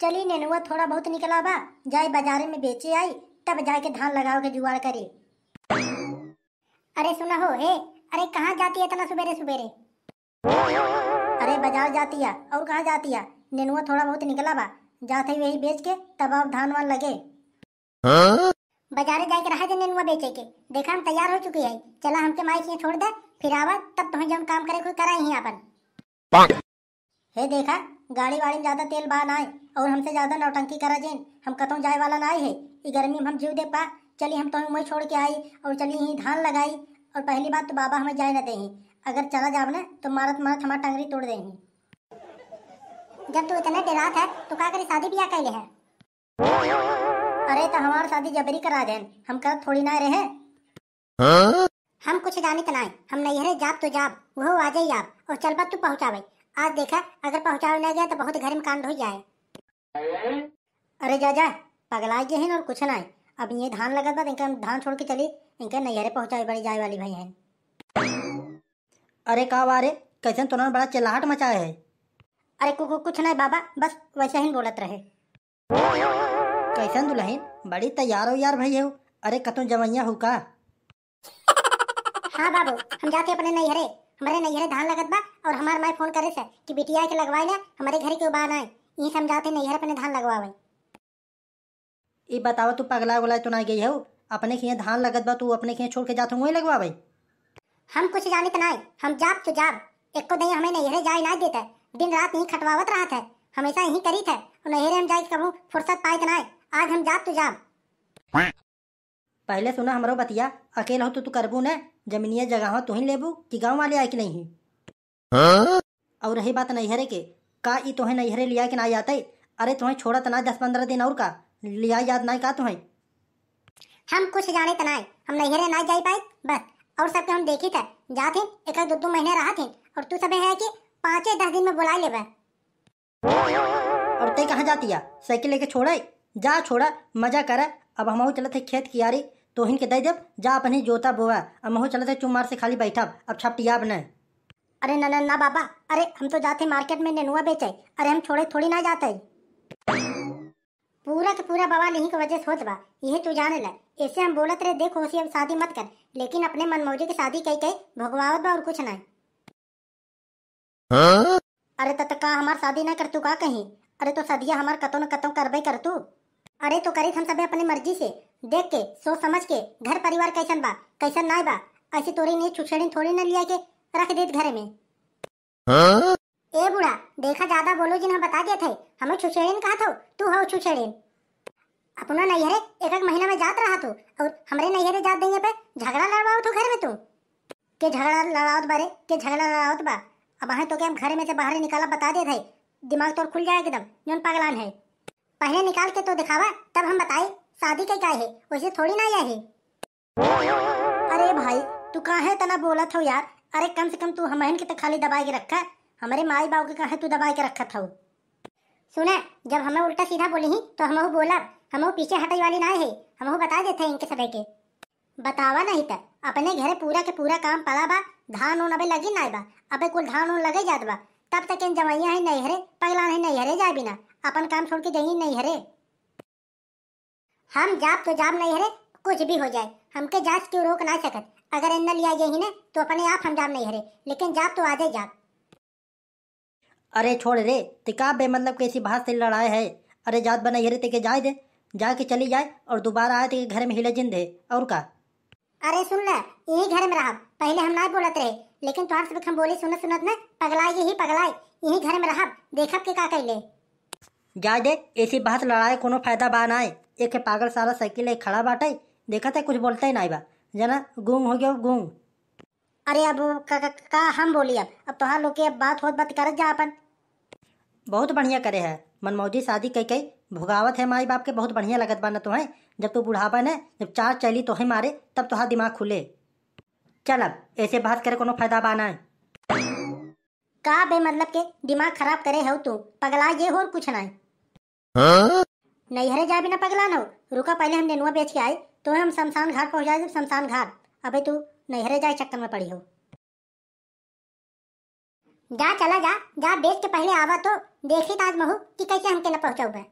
चली नेनुआ थोड़ा बहुत निकला बा जाए बाजारे में बेचे आई तब जाके धान लगाओ के जुगाड़ करे अरे सुना हो ए, अरे कहाँ जाती है इतना सुबेरे सुबेरे अरे बाजार जाती है और कहाँ जाती है नेनुआ थोड़ा बहुत निकला बा जाते वही बेच के तब आप धान वान लगे बाजारे जाए के रहा जने नेनुआ बेचे के देखा हम तैयार हो चुकी है चला हमके माइक के छोड़ दे फिर आवा तब तुम्हें तो जो काम करे कोई कराए ही अपन हे देखा गाड़ी वाड़ी में ज्यादा तेल बहा ना और हमसे ज्यादा नौटंकी करा जेन हम कतौ जाए वाला ना है ये गर्मी में हम जीव दे पा चलिए हम तो मुँह छोड़ के आई और चलिए यहीं धान लगाई और पहली बात तो बाबा हमें जाए न दे अगर चला जाओ ना तो मारत मारत हमारा टंगरी तोड़ देंगे जब तू इतना डरात है तो क्या करी शादी ब्याह कैले है अरे तो हमारा शादी जबरी करा दे हम कर थोड़ी ना रहे हाँ? हम कुछ जानी तनाए हम नहीं रहे जाब तो जाब वो आ जाइए आप और चल बात तू भाई आज देखा अगर पहुंचाया ना गया तो बहुत घर में कांड हो जाए अरे जा जा पगला गए हैं और कुछ ना है अब ये धान लगा था इनका धान छोड़ के चली इनका नैहरे पहुंचाए बड़ी जाए वाली भाई है अरे का वारे कैसे तुरंत बड़ा चिल्लाहट मचाया है अरे कु, कु, कुछ नहीं बाबा बस वैसे ही बोलत रहे कैसे दुल्हन बड़ी तैयार हो यार भाई हो अरे कतु जवैया हो का हाँ बाबू हम जाते अपने नैहरे हमारे नैहरे धान लगत बा और हमार माई फोन करे से कि बिटिया के लगवाई ना हमारे घर के उबान आए ये समझाते नैहर अपने धान लगवावे ई बताओ तू पगला उगला तो ना गई हो अपने के धान लगत बा तू अपने के छोड़ के जात वही लगवावे हम कुछ जाने तो ना हम जाब तो जाब एक को नहीं हमें नैहरे जाए ना देता दिन रात यहीं खटवावत रहा थे हमेशा यही करी थे और नैहरे हम जाए कबू फुर्सत पाए तो ना आज हम जाब तो जाब पहले सुना हमारो बतिया अकेला हो तो तू करबू ने जमीनिया जगह हो तुही लेबू कि गाँव वाले आए कि नहीं हाँ? और रही बात नैहरे के का ई तुहे नैहरे लिया के ना आते अरे तुम्हें छोड़ा तना तो दस पंद्रह दिन और का लिया याद ना का तुम्हें हम कुछ जाने तनाए तो हम नैहरे ना जाई पाए बस और सबके तो हम देखी था जाते एक दो दो महीने रहा थे और तू सब है कि पाँचे दस दिन में बुला ले और ते कहा जाती है साइकिल लेके छोड़ा जा छोड़ा मजा कर अब हम चलते खेत कियारी तोहिन के दे जब जा अपनी जोता बोवा अब महू चलते चुमार से खाली बैठा अब छपटिया न अरे न ना ना, बाबा अरे हम तो जाते मार्केट में नेनुआ बेचे अरे हम छोड़े थोड़ी ना जाते पूरा के पूरा बाबा नहीं की वजह सोच बा यही तू जाने ला ऐसे हम बोलत रहे देख होशी अब शादी मत कर लेकिन अपने मनमौजी की शादी कई कई भोगवावत बा और कुछ ना हाँ? अरे तत का हमार शादी ना कर तू का कहीं अरे तो सदिया हमार कतो न कतो करबे कर तू अरे तो करी हम सब अपनी मर्जी से देख के सोच समझ के घर परिवार कैसन बा कैसन ना बा ऐसे तोरी ने छुछड़ी थोड़ी न लिया के रख दे घर में हाँ? ए बुढ़ा देखा ज्यादा बोलो जिन्हें बता दिया थे हमें छुछड़ीन कहा था तू हो छुछड़ीन अपना नैहरे एक एक महीना में जात रहा तू और हमारे नैहरे जात देंगे पे झगड़ा लड़वाओ तो घर में तू के झगड़ा लड़ाओत बारे के झगड़ा लड़ाओत बा अब हाँ तो के हम घर में से बाहर निकाला बता दे थे दिमाग तो खुल जाए एकदम जोन पागलान है पहले निकाल के तो दिखावा तब हम बताए शादी के का है वैसे थोड़ी ना है अरे भाई तू कहा तना बोला था यार अरे कम से कम तू हम के तो खाली दबा के रखा हमारे माई बाबू के कहा तू दबा के रखा था सुना जब हमें उल्टा सीधा बोली ही तो हम बोला हम पीछे हटाई वाली ना है हम बता देते हैं इनके सभी के बतावा नहीं था अपने घर पूरा के पूरा काम पड़ा बा धान उन अभी लगी ना बा अबे कुल धान उन लगे जात बा तब तक इन जवैया है नहीं हरे पगला है नहीं हरे जाए बिना अपन काम छोड़ के जाइए नहीं हरे हम जाप तो जाप नहीं हरे कुछ भी हो जाए हमके जांच क्यों रोक ना सकत अगर इन्ना लिया यही ने तो अपने आप हम जाप नहीं हरे लेकिन जाप तो आधे जाप अरे छोड़ रे तिका बे मतलब कैसी बात से लड़ाई है अरे जात बना हरे तेके जाए दे जाके चली जाए और दोबारा आए तेके घर में हिले जिंदे और का अरे सुन ले यही घर में रहा पहले हम ना बोलत रहे लेकिन तुम्हारे तो सबक हम बोले सुनत सुनत में पगलाई यही पगलाई यही घर में रहा देखब के का ले जा देख ऐसी बात लड़ाई को फायदा बा ना एक पागल सारा साइकिल खड़ा बाटे देखा था कुछ बोलते ही नहीं बा जना गुम हो गया गुम अरे अब का, का, का हम बोलिए अब अब तोहार लोग बात होत बात कर जा अपन बहुत बढ़िया करे है मनमौजी शादी कई कई भुगावत है माई बाप के बहुत बढ़िया लगत बा न तुम्हें जब तू बुढ़ापा है जब चार चली तो मारे तब तुहार तो दिमाग खुले चल अब ऐसे बात करे को फायदा बा ना का बे मतलब के दिमाग खराब करे हो तू पगला ये हो कुछ नहीं हाँ? नहीं हरे जा बिना पगला नो रुका पहले हम नेनुआ बेच के आए तो हम शमशान घाट पहुँचा जाए शमशान घाट अबे तू नैहरे जाए चक्कर में पड़ी हो जा चला जा जा बेच के पहले आवा तो देखी ताज महू कि कैसे के न पहुंचाऊ मैं